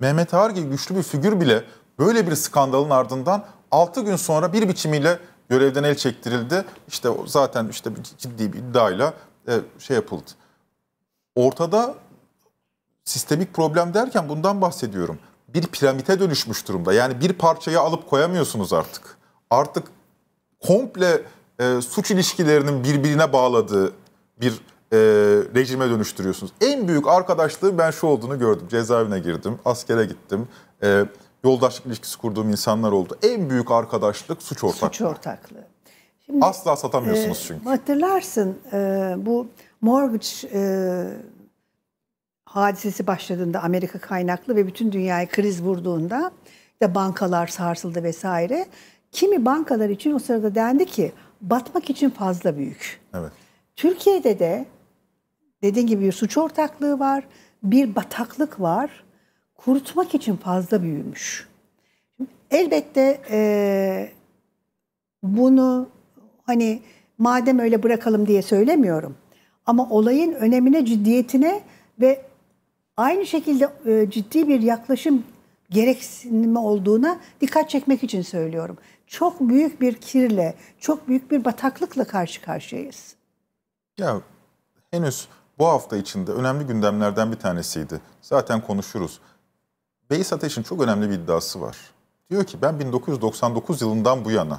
Mehmet Ağar gibi güçlü bir figür bile böyle bir skandalın ardından 6 gün sonra bir biçimiyle görevden el çektirildi. İşte zaten işte ciddi bir iddiayla e, şey yapıldı. Ortada sistemik problem derken bundan bahsediyorum. Bir piramite dönüşmüş durumda. Yani bir parçayı alıp koyamıyorsunuz artık. Artık komple e, suç ilişkilerinin birbirine bağladığı bir e, rejime dönüştürüyorsunuz. En büyük arkadaşlığı ben şu olduğunu gördüm. Cezaevine girdim, askere gittim. E, yoldaşlık ilişkisi kurduğum insanlar oldu. En büyük arkadaşlık suç ortaklığı. Suç ortaklığı. Şimdi, Asla satamıyorsunuz e, çünkü. Hatırlarsın e, bu mortgage e, hadisesi başladığında Amerika kaynaklı ve bütün dünyaya kriz vurduğunda de bankalar sarsıldı vesaire. Kimi bankalar için o sırada dendi ki batmak için fazla büyük. Evet. Türkiye'de de dediğim gibi bir suç ortaklığı var, bir bataklık var. Kurutmak için fazla büyümüş. Elbette e, bunu hani madem öyle bırakalım diye söylemiyorum. Ama olayın önemine, ciddiyetine ve aynı şekilde e, ciddi bir yaklaşım gereksinimi olduğuna dikkat çekmek için söylüyorum. Çok büyük bir kirle, çok büyük bir bataklıkla karşı karşıyayız. Ya henüz bu hafta içinde önemli gündemlerden bir tanesiydi. Zaten konuşuruz. Beys Ateş'in çok önemli bir iddiası var. Diyor ki ben 1999 yılından bu yana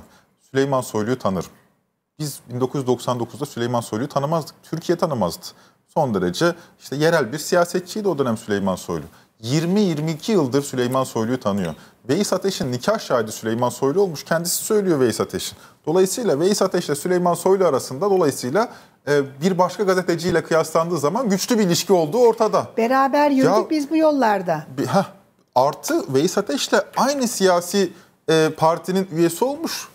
Süleyman Soylu'yu tanırım. Biz 1999'da Süleyman Soylu'yu tanımazdık. Türkiye tanımazdı. Son derece işte yerel bir siyasetçiydi o dönem Süleyman Soylu. 20-22 yıldır Süleyman Soylu'yu tanıyor. Veys Ateş'in nikah şahidi Süleyman Soylu olmuş. Kendisi söylüyor Veys Ateş'in. Dolayısıyla Veys Ateş ile Süleyman Soylu arasında dolayısıyla e, bir başka gazeteciyle kıyaslandığı zaman güçlü bir ilişki olduğu ortada. Beraber yürüdük ya, biz bu yollarda. Heh, artı Veys Ateş de aynı siyasi e, partinin üyesi olmuş.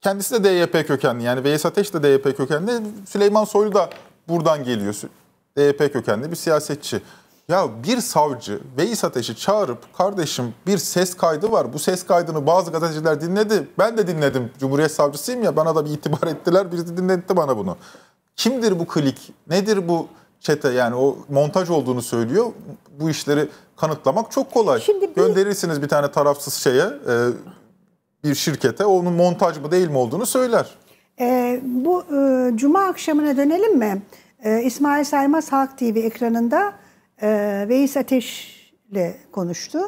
Kendisi de DYP kökenli. Yani Veys Ateş de DYP kökenli. Süleyman Soylu da buradan geliyor. DYP kökenli bir siyasetçi. Ya bir savcı Veys Ateş'i çağırıp kardeşim bir ses kaydı var. Bu ses kaydını bazı gazeteciler dinledi. Ben de dinledim. Cumhuriyet savcısıyım ya bana da bir itibar ettiler. Birisi dinletti bana bunu. Kimdir bu klik? Nedir bu çete? Yani o montaj olduğunu söylüyor. Bu işleri kanıtlamak çok kolay. Şimdi bir... Gönderirsiniz bir tane tarafsız şeye, e, bir şirkete. Onun montaj mı değil mi olduğunu söyler. E, bu e, cuma akşamına dönelim mi? E, İsmail Saymaz Halk TV ekranında e, Veys Ateş'le konuştu.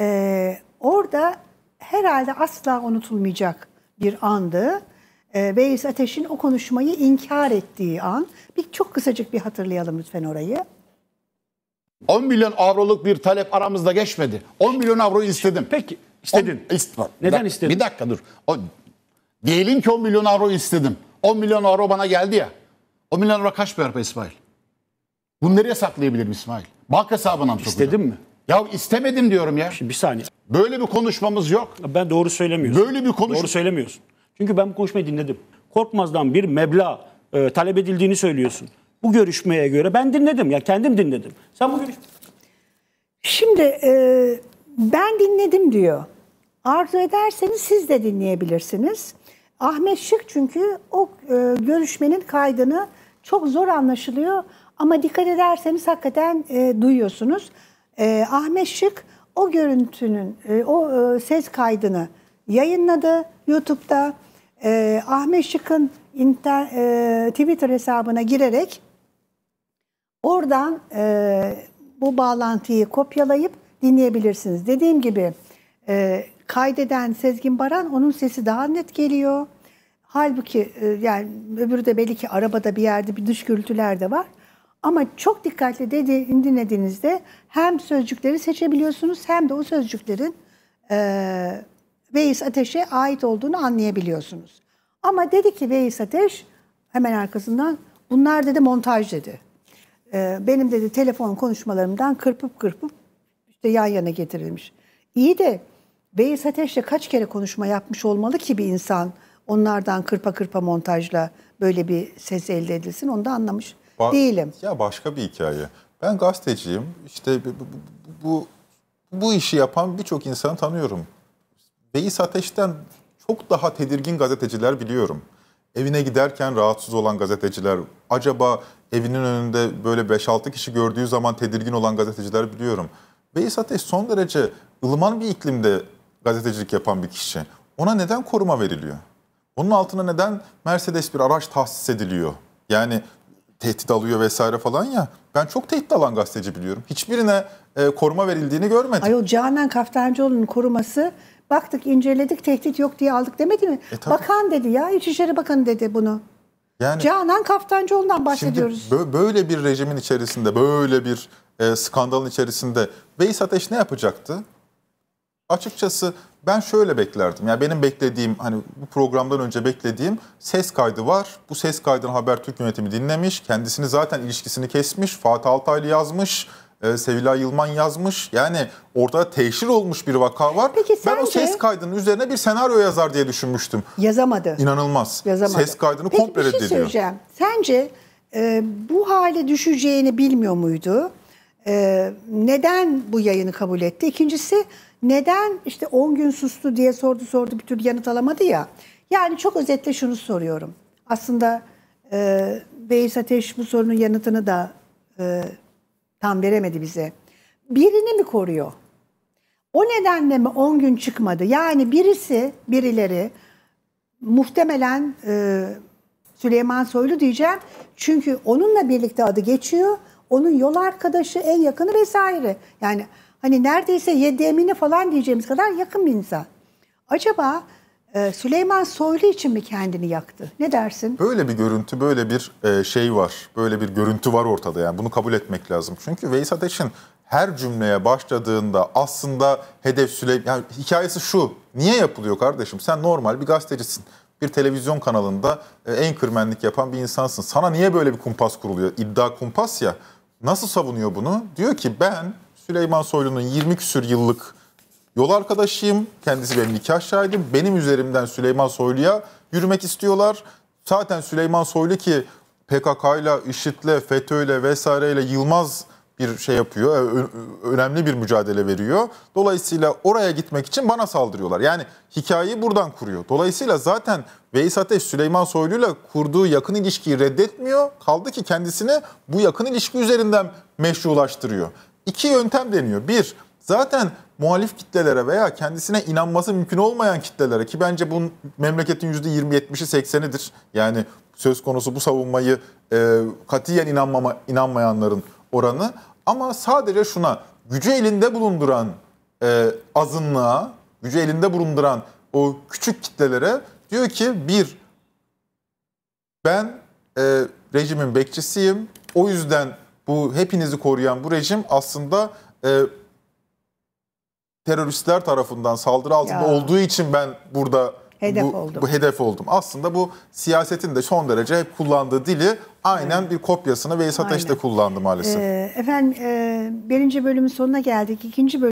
E, orada herhalde asla unutulmayacak bir andı e, Veys Ateş'in o konuşmayı inkar ettiği an. Bir çok kısacık bir hatırlayalım lütfen orayı. 10 milyon avroluk bir talep aramızda geçmedi. 10 milyon avro istedim. Peki istedin. On, ist, Neden bir istedin? Bir dakika dur. O, diyelim ki 10 milyon avro istedim. 10 milyon avro bana geldi ya. 10 milyon avro kaç bir İsmail? Bunu nereye saklayabilirim İsmail? Bank hesabına mı İstedim mi? Ya istemedim diyorum ya. Şimdi bir saniye. Böyle bir konuşmamız yok. Ben doğru söylemiyorsun. Böyle bir konuş. Doğru söylemiyorsun. Çünkü ben bu konuşmayı dinledim. Korkmaz'dan bir meblağ e, talep edildiğini söylüyorsun. Bu görüşmeye göre ben dinledim. Ya kendim dinledim. Sen bu görüş. Şimdi e, ben dinledim diyor. Arzu ederseniz siz de dinleyebilirsiniz. Ahmet Şık çünkü o e, görüşmenin kaydını çok zor anlaşılıyor ama dikkat ederseniz hakikaten e, duyuyorsunuz. E, Ahmet Şık o görüntünün, e, o e, ses kaydını yayınladı YouTube'da e, Ahmet Şık'ın inter, e, Twitter hesabına girerek oradan e, bu bağlantıyı kopyalayıp dinleyebilirsiniz. Dediğim gibi e, kaydeden Sezgin Baran onun sesi daha net geliyor. Halbuki e, yani öbürü de belli ki arabada bir yerde bir dış gürültüler de var. Ama çok dikkatli dedi, dinlediğinizde hem sözcükleri seçebiliyorsunuz hem de o sözcüklerin e, Veys Ateş'e ait olduğunu anlayabiliyorsunuz. Ama dedi ki Veys Ateş hemen arkasından bunlar dedi montaj dedi. Ee, benim dedi telefon konuşmalarımdan kırpıp kırpıp işte yan yana getirilmiş. İyi de Veys Ateş'le kaç kere konuşma yapmış olmalı ki bir insan onlardan kırpa kırpa montajla böyle bir ses elde edilsin onu da anlamış ba- değilim. Ya başka bir hikaye. Ben gazeteciyim İşte bu, bu, bu, bu işi yapan birçok insanı tanıyorum. Veys Ateş'ten çok daha tedirgin gazeteciler biliyorum. Evine giderken rahatsız olan gazeteciler, acaba evinin önünde böyle 5-6 kişi gördüğü zaman tedirgin olan gazeteciler biliyorum. Veys Ateş son derece ılıman bir iklimde gazetecilik yapan bir kişi. Ona neden koruma veriliyor? Onun altına neden Mercedes bir araç tahsis ediliyor? Yani tehdit alıyor vesaire falan ya. Ben çok tehdit alan gazeteci biliyorum. Hiçbirine e, koruma verildiğini görmedim. Ayol Canan Kaftancıoğlu'nun koruması Baktık, inceledik, tehdit yok diye aldık demedi mi? E, Bakan dedi ya, İçişleri Bakanı dedi bunu. Yani, Canan Kaftancıoğlu'ndan bahsediyoruz. Şimdi böyle bir rejimin içerisinde, böyle bir e, skandalın içerisinde Veys Ateş ne yapacaktı? Açıkçası ben şöyle beklerdim. Yani benim beklediğim hani bu programdan önce beklediğim ses kaydı var. Bu ses kaydını Haber Türk yönetimi dinlemiş. Kendisini zaten ilişkisini kesmiş. Fatih Altaylı yazmış e, Sevilay Yılman yazmış. Yani ortada teşhir olmuş bir vaka var. Peki sence... Ben o ses kaydının üzerine bir senaryo yazar diye düşünmüştüm. Yazamadı. İnanılmaz. Yazamadı. Ses kaydını Peki, komple reddediyor. Peki bir şey söyleyeceğim. Sence e, bu hale düşeceğini bilmiyor muydu? E, neden bu yayını kabul etti? İkincisi neden işte 10 gün sustu diye sordu sordu bir türlü yanıt alamadı ya. Yani çok özetle şunu soruyorum. Aslında e, Beyiz Ateş bu sorunun yanıtını da e, tam veremedi bize. Birini mi koruyor? O nedenle mi 10 gün çıkmadı? Yani birisi, birileri muhtemelen e, Süleyman Soylu diyeceğim. Çünkü onunla birlikte adı geçiyor. Onun yol arkadaşı, en yakını vesaire. Yani hani neredeyse yedemini falan diyeceğimiz kadar yakın bir insan. Acaba ee, Süleyman Soylu için mi kendini yaktı? Ne dersin? Böyle bir görüntü, böyle bir e, şey var. Böyle bir görüntü var ortada yani. Bunu kabul etmek lazım. Çünkü Veys Ateş'in her cümleye başladığında aslında hedef Süleyman... Yani hikayesi şu. Niye yapılıyor kardeşim? Sen normal bir gazetecisin. Bir televizyon kanalında e, en kırmenlik yapan bir insansın. Sana niye böyle bir kumpas kuruluyor? İddia kumpas ya. Nasıl savunuyor bunu? Diyor ki ben Süleyman Soylu'nun 20 küsür yıllık Yol arkadaşıyım, kendisi benim nikah şahidim. Benim üzerimden Süleyman Soylu'ya yürümek istiyorlar. Zaten Süleyman Soylu ki PKK'yla, IŞİD'le, FETÖ'yle vesaireyle Yılmaz bir şey yapıyor. Önemli bir mücadele veriyor. Dolayısıyla oraya gitmek için bana saldırıyorlar. Yani hikayeyi buradan kuruyor. Dolayısıyla zaten Veys Ateş Süleyman Soylu'yla kurduğu yakın ilişkiyi reddetmiyor. Kaldı ki kendisini bu yakın ilişki üzerinden meşrulaştırıyor. İki yöntem deniyor. Bir, zaten muhalif kitlelere veya kendisine inanması mümkün olmayan kitlelere ki bence bu memleketin %20-70'i 80'idir. Yani söz konusu bu savunmayı e, katiyen inanmama, inanmayanların oranı. Ama sadece şuna gücü elinde bulunduran e, azınlığa, gücü elinde bulunduran o küçük kitlelere diyor ki bir ben e, rejimin bekçisiyim. O yüzden bu hepinizi koruyan bu rejim aslında e, teröristler tarafından saldırı altında ya. olduğu için ben burada hedef bu, oldum. bu hedef oldum. Aslında bu siyasetin de son derece hep kullandığı dili aynen evet. bir kopyasını Veys Ateş de kullandı maalesef. Ee, efendim e, birinci bölümün sonuna geldik. İkinci bölüm